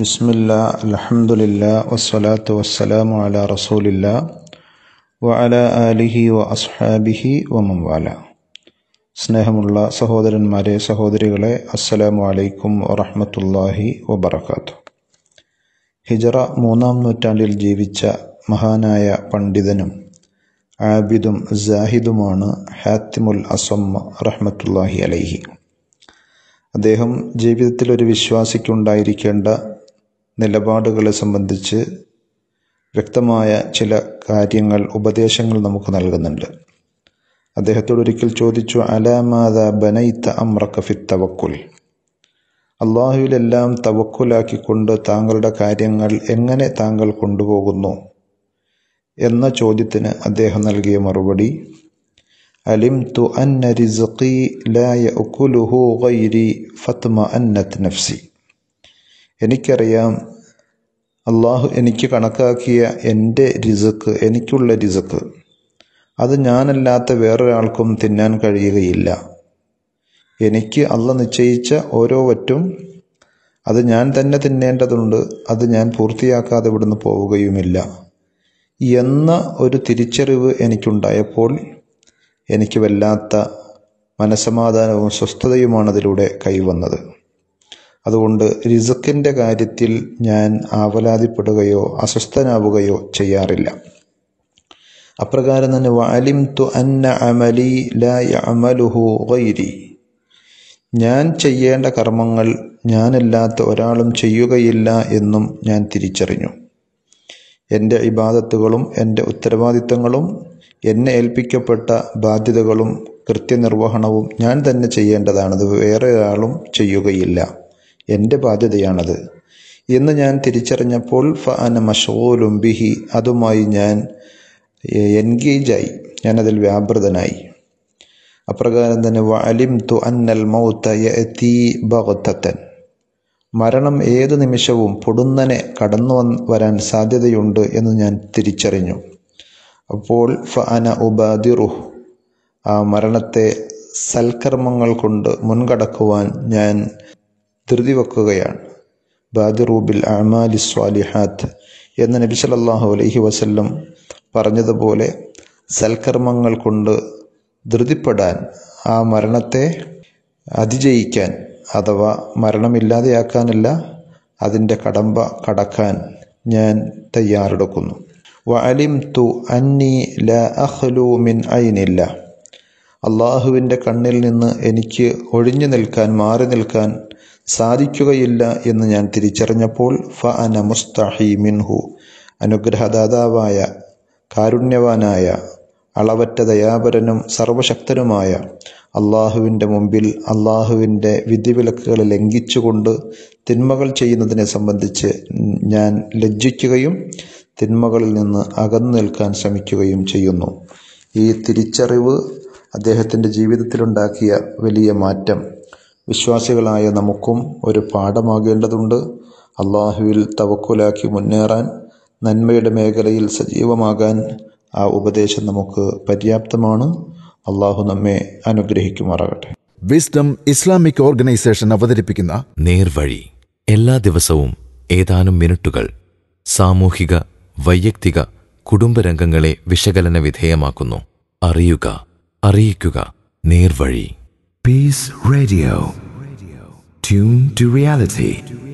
ബിസ്മില്ല അലഹമുല്ല വസ്സലാത്തു വസ്സലാമു അല റസൂലില്ല വഅല ആലിഹി വ അസ്ഹാബിഹി വമംവാല സ്നേഹമുള്ള സഹോദരന്മാരെ സഹോദരികളെ അസ്സലാമു അലൈക്കും വറഹമത്തല്ലാഹി വബർക്കാത്തു ഹിജറ മൂന്നാം നൂറ്റാണ്ടിൽ ജീവിച്ച മഹാനായ പണ്ഡിതനും ആബിദും ജാഹിദുമാണ് ഹാത്തിമുൽ അസമ്മ റഹ്മത്തുല്ലാഹി അലൈഹി അദ്ദേഹം ജീവിതത്തിൽ ഒരു വിശ്വാസിക്കുണ്ടായിരിക്കേണ്ട നിലപാടുകളെ സംബന്ധിച്ച് വ്യക്തമായ ചില കാര്യങ്ങൾ ഉപദേശങ്ങൾ നമുക്ക് നൽകുന്നുണ്ട് അദ്ദേഹത്തോട് ഒരിക്കൽ ചോദിച്ചു അലാമാദ ബനൈത്ത അമ്രക്കഫി തവക്കുൽ അള്ളാഹുവിലെല്ലാം തവക്കുലാക്കിക്കൊണ്ട് താങ്കളുടെ കാര്യങ്ങൾ എങ്ങനെ താങ്കൾ കൊണ്ടുപോകുന്നു എന്ന ചോദ്യത്തിന് അദ്ദേഹം നൽകിയ മറുപടി അലിം തു അന്ന ലായ ഉക്കുലുഹു ഗൈരി ഫത്മ അന്നത്ത് നഫ്സി എനിക്കറിയാം അള്ളാഹു എനിക്ക് കണക്കാക്കിയ എൻ്റെ രിസക്ക് എനിക്കുള്ള രിസക്ക് അത് ഞാനല്ലാത്ത വേറൊരാൾക്കും തിന്നാൻ കഴിയുകയില്ല എനിക്ക് അള്ള നിശ്ചയിച്ച ഓരോ വറ്റും അത് ഞാൻ തന്നെ തിന്നേണ്ടതുണ്ട് അത് ഞാൻ പൂർത്തിയാക്കാതെ ഇവിടുന്ന് പോവുകയുമില്ല എന്ന ഒരു തിരിച്ചറിവ് എനിക്കുണ്ടായപ്പോൾ എനിക്ക് വല്ലാത്ത മനസമാധാനവും സ്വസ്ഥതയുമാണ് അതിലൂടെ കൈവന്നത് അതുകൊണ്ട് റിസുക്കിൻ്റെ കാര്യത്തിൽ ഞാൻ ആവലാതിപ്പെടുകയോ അസ്വസ്ഥനാവുകയോ ചെയ്യാറില്ല അപ്രകാരം തന്നെ വാലിം തു അന്ന അമലി ലമലുഹു ഗൈരി ഞാൻ ചെയ്യേണ്ട കർമ്മങ്ങൾ ഞാനല്ലാത്ത ഒരാളും ചെയ്യുകയില്ല എന്നും ഞാൻ തിരിച്ചറിഞ്ഞു എൻ്റെ ഇബാദത്തുകളും എൻ്റെ ഉത്തരവാദിത്തങ്ങളും എന്നെ ഏൽപ്പിക്കപ്പെട്ട ബാധ്യതകളും കൃത്യനിർവഹണവും ഞാൻ തന്നെ ചെയ്യേണ്ടതാണ് വേറെ ഒരാളും ചെയ്യുകയില്ല എൻ്റെ ബാധ്യതയാണത് എന്ന് ഞാൻ തിരിച്ചറിഞ്ഞപ്പോൾ ഫഅന മഷോലും ബിഹി അതുമായി ഞാൻ എൻഗേജായി ഞാനതിൽ വ്യാപൃതനായി അപ്രകാരം തന്നെ വാലിം തു അന്നൽ മൗത്ത യഅതി ഭഗത്തൻ മരണം ഏത് നിമിഷവും പൊടുന്നനെ കടന്നു വരാൻ സാധ്യതയുണ്ട് എന്ന് ഞാൻ തിരിച്ചറിഞ്ഞു അപ്പോൾ ഫഅന ഉബാദിറുഹ് ആ മരണത്തെ സൽക്കർമ്മങ്ങൾ കൊണ്ട് മുൻകടക്കുവാൻ ഞാൻ ധൃതി വെക്കുകയാണ് ബാദിറൂബിൽ അമാലി സ്വാലിഹാത്ത് എന്ന് നബി സല്ലാഹു അലൈഹി വസല്ലം പറഞ്ഞതുപോലെ സൽക്കർമ്മങ്ങൾ കൊണ്ട് ധൃതിപ്പെടാൻ ആ മരണത്തെ അതിജയിക്കാൻ അഥവാ മരണമില്ലാതെയാക്കാനല്ല അതിൻ്റെ കടമ്പ കടക്കാൻ ഞാൻ തയ്യാറെടുക്കുന്നു വലിം തു അന്നി ല അഹ്ലു മിൻ ഐനില്ല അള്ളാഹുവിൻ്റെ കണ്ണിൽ നിന്ന് എനിക്ക് ഒഴിഞ്ഞു നിൽക്കാൻ മാറി നിൽക്കാൻ സാധിക്കുകയില്ല എന്ന് ഞാൻ തിരിച്ചറിഞ്ഞപ്പോൾ ഫ അന മുസ്തഹി മിൻഹു അനുഗ്രഹദാതാവായ കാരുണ്യവാനായ അളവറ്റ ദയാപരനും സർവശക്തനുമായ അള്ളാഹുവിൻ്റെ മുമ്പിൽ അള്ളാഹുവിൻ്റെ വിധിവിലക്കുകൾ ലംഘിച്ചുകൊണ്ട് തിന്മകൾ ചെയ്യുന്നതിനെ സംബന്ധിച്ച് ഞാൻ ലജ്ജിക്കുകയും തിന്മകളിൽ നിന്ന് അകന്നു നിൽക്കാൻ ശ്രമിക്കുകയും ചെയ്യുന്നു ഈ തിരിച്ചറിവ് അദ്ദേഹത്തിൻ്റെ ജീവിതത്തിലുണ്ടാക്കിയ വലിയ മാറ്റം വിശ്വാസികളായ നമുക്കും ഒരു പാഠമാകേണ്ടതുണ്ട് അള്ളാഹുവിൽ തവക്കുലാക്കി മുന്നേറാൻ നന്മയുടെ മേഖലയിൽ സജീവമാകാൻ ആ ഉപദേശം നമുക്ക് പര്യാപ്തമാണ് അള്ളാഹു നമ്മെ അനുഗ്രഹിക്കുമാറാകട്ടെ വിസ്ഡം ഇസ്ലാമിക് ഓർഗനൈസേഷൻ അവതരിപ്പിക്കുന്ന നേർവഴി എല്ലാ ദിവസവും ഏതാനും മിനിറ്റുകൾ സാമൂഹിക വൈയക്തിക കുടുംബരംഗങ്ങളെ വിശകലന വിധേയമാക്കുന്നു അറിയുക അറിയിക്കുക നേർവഴി Peace Radio. Tune to reality.